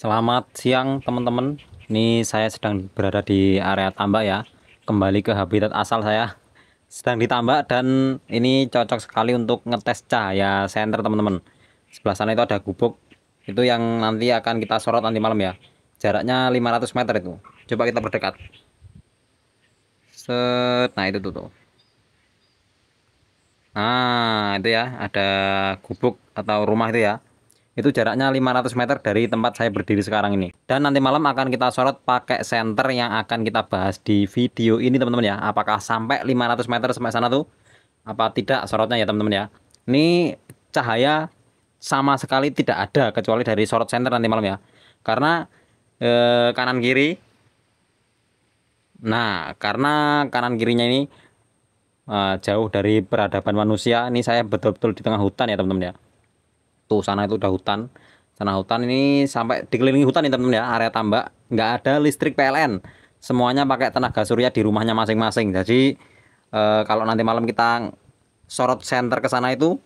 Selamat siang teman-teman. Ini saya sedang berada di area tambak ya. Kembali ke habitat asal saya. Sedang ditambak dan ini cocok sekali untuk ngetes cahaya senter teman-teman. Sebelah sana itu ada gubuk. Itu yang nanti akan kita sorot nanti malam ya. Jaraknya 500 meter itu. Coba kita berdekat. Set. Nah itu tuh. tuh. Nah itu ya. Ada gubuk atau rumah itu ya itu jaraknya 500 meter dari tempat saya berdiri sekarang ini. Dan nanti malam akan kita sorot pakai senter yang akan kita bahas di video ini teman-teman ya. Apakah sampai 500 meter sampai sana tuh? Apa tidak sorotnya ya teman-teman ya. Ini cahaya sama sekali tidak ada kecuali dari sorot senter nanti malam ya. Karena eh, kanan kiri. Nah, karena kanan kirinya ini uh, jauh dari peradaban manusia ini saya betul-betul di tengah hutan ya teman-teman ya Tuh sana itu udah hutan. Sana hutan ini sampai dikelilingi hutan nih teman-teman ya, area tambak. Nggak ada listrik PLN. Semuanya pakai tenaga surya di rumahnya masing-masing. Jadi e, kalau nanti malam kita sorot senter ke sana itu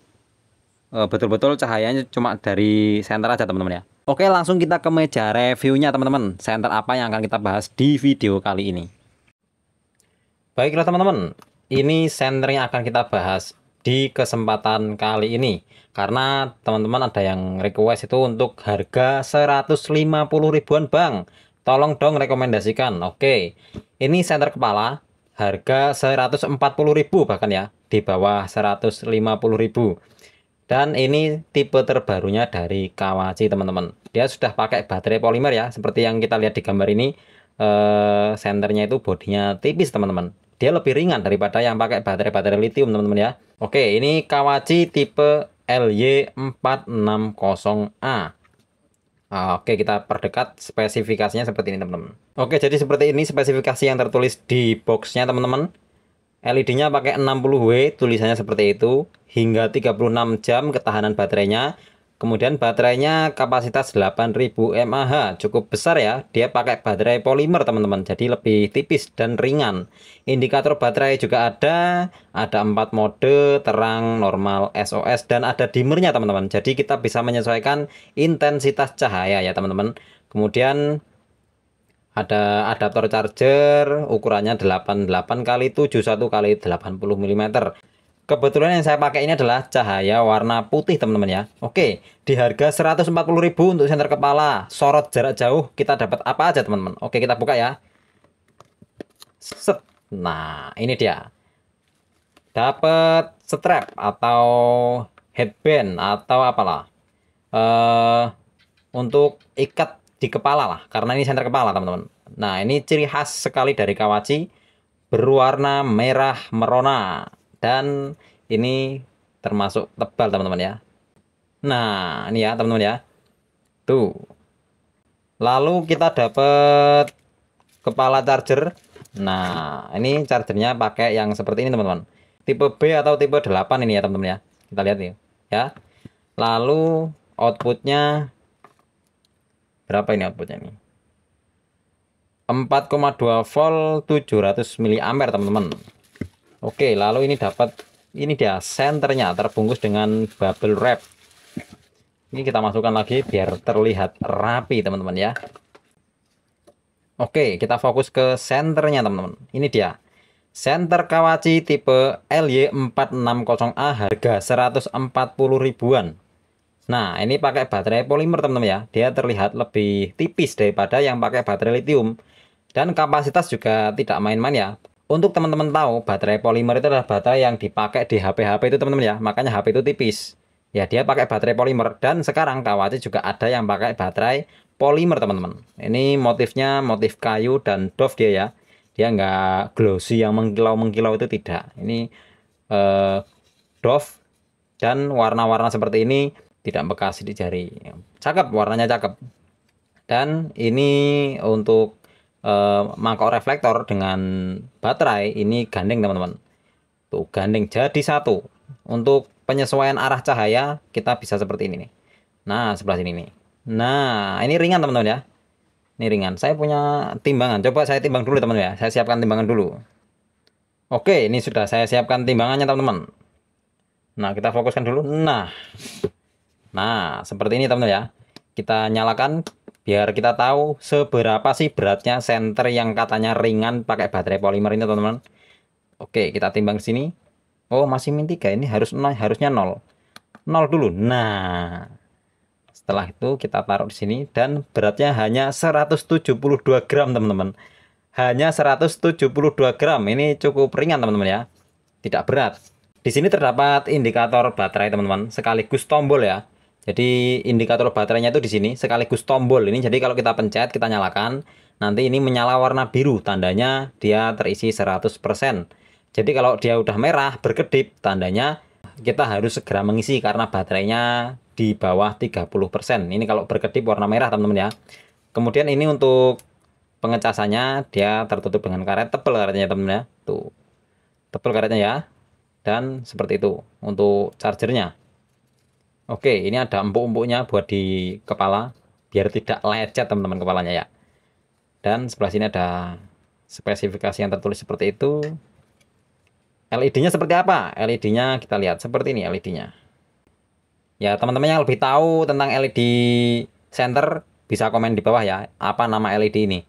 eh, betul-betul cahayanya cuma dari senter aja teman-teman ya. Oke, langsung kita ke meja reviewnya teman-teman. Senter apa yang akan kita bahas di video kali ini? Baiklah teman-teman, ini senternya akan kita bahas di kesempatan kali ini karena teman-teman ada yang request itu untuk harga 150 ribuan Bang tolong dong rekomendasikan oke ini senter kepala harga 140 ribu bahkan ya di bawah 150 ribu dan ini tipe terbarunya dari Kawachi teman-teman dia sudah pakai baterai polimer ya seperti yang kita lihat di gambar ini eh, senternya itu bodinya tipis teman-teman dia lebih ringan daripada yang pakai baterai-baterai lithium teman-teman ya oke ini Kawachi tipe LY460A ah, Oke, kita perdekat spesifikasinya seperti ini, teman-teman. Oke, jadi seperti ini spesifikasi yang tertulis di boxnya, teman-teman. LED-nya pakai 60W, tulisannya seperti itu. Hingga 36 jam ketahanan baterainya. Kemudian baterainya kapasitas 8000 mAh, cukup besar ya. Dia pakai baterai polimer teman-teman, jadi lebih tipis dan ringan. Indikator baterai juga ada, ada 4 mode, terang, normal, SOS, dan ada dimernya teman-teman. Jadi kita bisa menyesuaikan intensitas cahaya ya teman-teman. Kemudian ada adaptor charger ukurannya 88 kali 71 kali 80 mm. Kebetulan yang saya pakai ini adalah cahaya warna putih teman-teman ya. Oke, di harga 140.000 untuk senter kepala, sorot jarak jauh kita dapat apa aja teman-teman? Oke, kita buka ya. Set. Nah, ini dia. Dapat strap atau headband atau apalah. Eh uh, untuk ikat di kepala lah, karena ini senter kepala teman-teman. Nah, ini ciri khas sekali dari Kawachi berwarna merah merona dan ini termasuk tebal teman-teman ya nah ini ya teman-teman ya tuh lalu kita dapat kepala charger nah ini chargernya pakai yang seperti ini teman-teman tipe B atau tipe 8 ini ya teman-teman ya kita lihat nih ya lalu outputnya berapa ini outputnya nih 4,2 volt 700 mA teman-teman Oke, lalu ini dapat ini dia senternya terbungkus dengan bubble wrap. Ini kita masukkan lagi biar terlihat rapi, teman-teman ya. Oke, kita fokus ke senternya, teman-teman. Ini dia. Senter Kawachi tipe LY460A harga 140 ribuan. Nah, ini pakai baterai polimer, teman-teman ya. Dia terlihat lebih tipis daripada yang pakai baterai lithium. Dan kapasitas juga tidak main-main ya untuk teman-teman tahu, baterai polimer itu adalah baterai yang dipakai di HP-HP itu teman-teman ya. Makanya HP itu tipis. Ya, dia pakai baterai polimer. Dan sekarang Kawace juga ada yang pakai baterai polimer teman-teman. Ini motifnya motif kayu dan doff dia ya. Dia nggak glossy yang mengkilau-mengkilau itu tidak. Ini eh, doff dan warna-warna seperti ini tidak bekas di jari. Cakep, warnanya cakep. Dan ini untuk Eh, mangkok reflektor dengan baterai ini gandeng teman-teman tuh gandeng jadi satu untuk penyesuaian arah cahaya kita bisa seperti ini nih nah sebelah sini nih nah ini ringan teman-teman ya ini ringan saya punya timbangan coba saya timbang dulu teman-teman ya saya siapkan timbangan dulu oke ini sudah saya siapkan timbangannya teman-teman nah kita fokuskan dulu nah nah seperti ini teman-teman ya kita nyalakan biar kita tahu seberapa sih beratnya senter yang katanya ringan pakai baterai polimer ini teman-teman oke kita timbang sini oh masih min 3 ini harus harusnya 0 0 dulu nah setelah itu kita taruh di sini dan beratnya hanya 172 gram teman-teman hanya 172 gram ini cukup ringan teman-teman ya tidak berat di sini terdapat indikator baterai teman-teman sekaligus tombol ya jadi indikator baterainya itu di sini sekaligus tombol ini. Jadi kalau kita pencet, kita nyalakan, nanti ini menyala warna biru, tandanya dia terisi 100%. Jadi kalau dia udah merah berkedip, tandanya kita harus segera mengisi karena baterainya di bawah 30%. Ini kalau berkedip warna merah, teman-teman ya. Kemudian ini untuk pengecasannya dia tertutup dengan karet, tebal karetnya teman-teman ya. Tuh. Tebal karetnya ya. Dan seperti itu untuk chargernya. Oke, ini ada empuk-empuknya buat di kepala biar tidak lecet teman-teman kepalanya ya. Dan sebelah sini ada spesifikasi yang tertulis seperti itu. LED-nya seperti apa? LED-nya kita lihat seperti ini LED-nya. Ya, teman-teman yang lebih tahu tentang LED center bisa komen di bawah ya apa nama LED ini.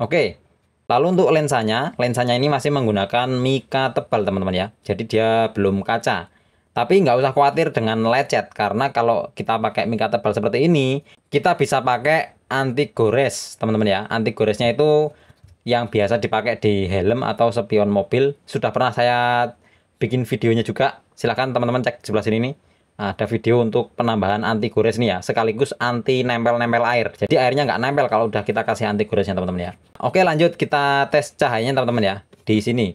Oke. Lalu untuk lensanya, lensanya ini masih menggunakan mika tebal teman-teman ya. Jadi dia belum kaca. Tapi nggak usah khawatir dengan lecet karena kalau kita pakai mika tebal seperti ini, kita bisa pakai anti gores, teman-teman ya. Anti goresnya itu yang biasa dipakai di helm atau spion mobil. Sudah pernah saya bikin videonya juga. Silahkan teman-teman cek sebelah sini nih. Ada video untuk penambahan anti gores nih ya, sekaligus anti nempel-nempel air. Jadi airnya nggak nempel kalau udah kita kasih anti goresnya teman-teman ya. Oke lanjut kita tes cahayanya teman-teman ya di sini.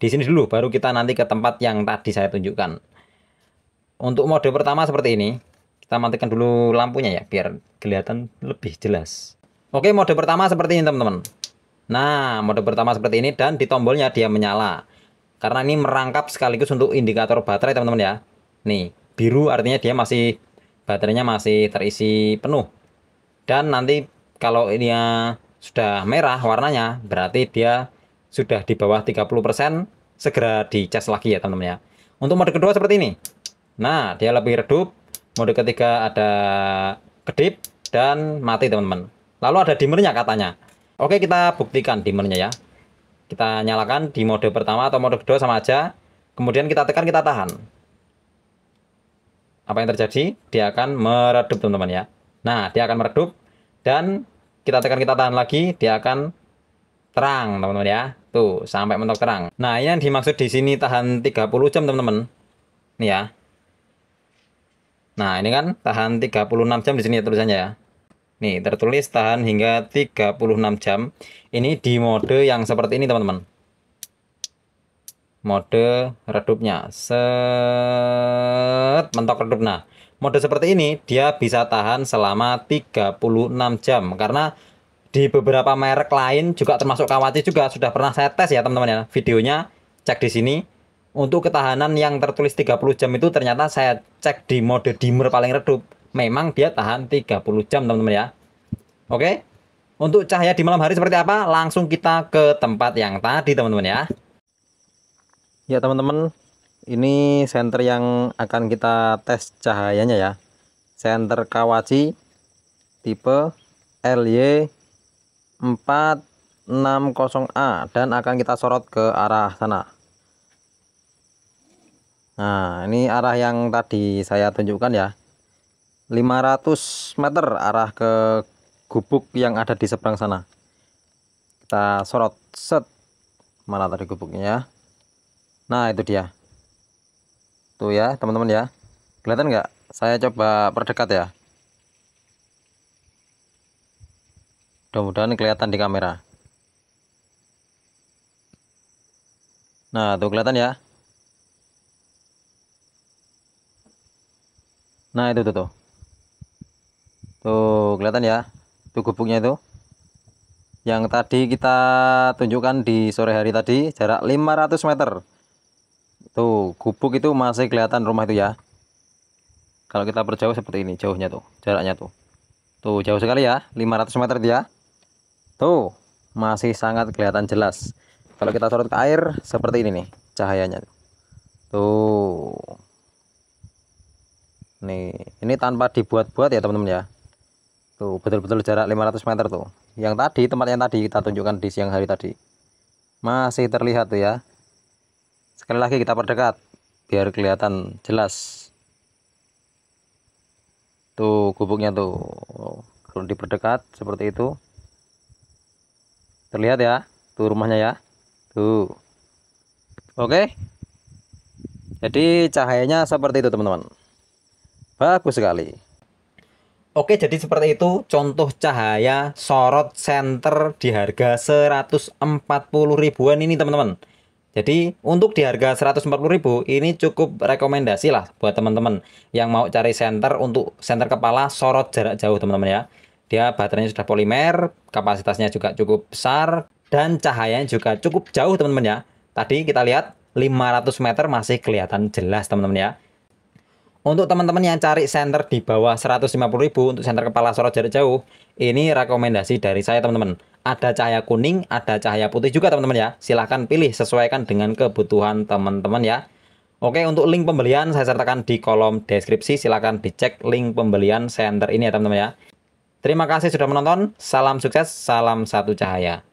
Di sini dulu baru kita nanti ke tempat yang tadi saya tunjukkan untuk mode pertama seperti ini kita matikan dulu lampunya ya biar kelihatan lebih jelas oke mode pertama seperti ini teman-teman nah mode pertama seperti ini dan di tombolnya dia menyala karena ini merangkap sekaligus untuk indikator baterai teman-teman ya nih biru artinya dia masih baterainya masih terisi penuh dan nanti kalau ini ya sudah merah warnanya berarti dia sudah di bawah 30% segera dicas lagi ya teman-teman ya untuk mode kedua seperti ini Nah, dia lebih redup. Mode ketiga ada kedip dan mati, teman-teman. Lalu ada dimernya katanya. Oke, kita buktikan dimernya ya. Kita nyalakan di mode pertama atau mode kedua sama aja. Kemudian kita tekan, kita tahan. Apa yang terjadi? Dia akan meredup, teman-teman ya. Nah, dia akan meredup dan kita tekan, kita tahan lagi, dia akan terang, teman-teman ya. Tuh, sampai mentok terang. Nah, ini yang dimaksud di sini tahan 30 jam, teman-teman. Nih ya. Nah, ini kan tahan 36 jam di sini ya tulisannya ya. Nih, tertulis tahan hingga 36 jam. Ini di mode yang seperti ini, teman-teman. Mode redupnya. Set, mentok redup. Nah, mode seperti ini dia bisa tahan selama 36 jam. Karena di beberapa merek lain juga termasuk Kawati juga sudah pernah saya tes ya, teman-teman ya. Videonya cek di sini untuk ketahanan yang tertulis 30 jam itu ternyata saya cek di mode dimmer paling redup memang dia tahan 30 jam teman-teman ya oke untuk cahaya di malam hari seperti apa langsung kita ke tempat yang tadi teman-teman ya ya teman-teman ini senter yang akan kita tes cahayanya ya senter Kawachi tipe LY 460A dan akan kita sorot ke arah sana Nah, ini arah yang tadi saya tunjukkan ya. 500 meter arah ke gubuk yang ada di seberang sana. Kita sorot set mana tadi gubuknya ya. Nah, itu dia. Tuh ya, teman-teman ya. Kelihatan nggak? Saya coba perdekat ya. Mudah-mudahan kelihatan di kamera. Nah, tuh kelihatan ya. Nah, itu tuh tuh. Tuh, kelihatan ya. tuh gubuknya itu. Yang tadi kita tunjukkan di sore hari tadi jarak 500 meter. Tuh, gubuk itu masih kelihatan rumah itu ya. Kalau kita berjauh seperti ini jauhnya tuh, jaraknya tuh. Tuh, jauh sekali ya, 500 meter dia. Ya. Tuh, masih sangat kelihatan jelas. Kalau kita sorot ke air seperti ini nih cahayanya. Tuh nih ini tanpa dibuat-buat ya teman-teman ya tuh betul-betul jarak 500 meter tuh yang tadi tempat yang tadi kita tunjukkan di siang hari tadi masih terlihat tuh ya sekali lagi kita perdekat biar kelihatan jelas tuh gubuknya tuh kalau diperdekat seperti itu terlihat ya tuh rumahnya ya tuh oke jadi cahayanya seperti itu teman-teman Bagus sekali. Oke, jadi seperti itu contoh cahaya sorot center di harga 140 ribuan ini teman-teman. Jadi untuk di harga 140 ribu ini cukup rekomendasi lah buat teman-teman yang mau cari center untuk center kepala sorot jarak jauh teman-teman ya. Dia baterainya sudah polimer, kapasitasnya juga cukup besar dan cahayanya juga cukup jauh teman-teman ya. Tadi kita lihat 500 meter masih kelihatan jelas teman-teman ya. Untuk teman-teman yang cari center di bawah 150.000 untuk center kepala sorot jarak jauh, ini rekomendasi dari saya teman-teman. Ada cahaya kuning, ada cahaya putih juga teman-teman ya. Silahkan pilih sesuaikan dengan kebutuhan teman-teman ya. Oke, untuk link pembelian saya sertakan di kolom deskripsi. Silahkan dicek link pembelian center ini ya teman-teman ya. Terima kasih sudah menonton. Salam sukses, salam satu cahaya.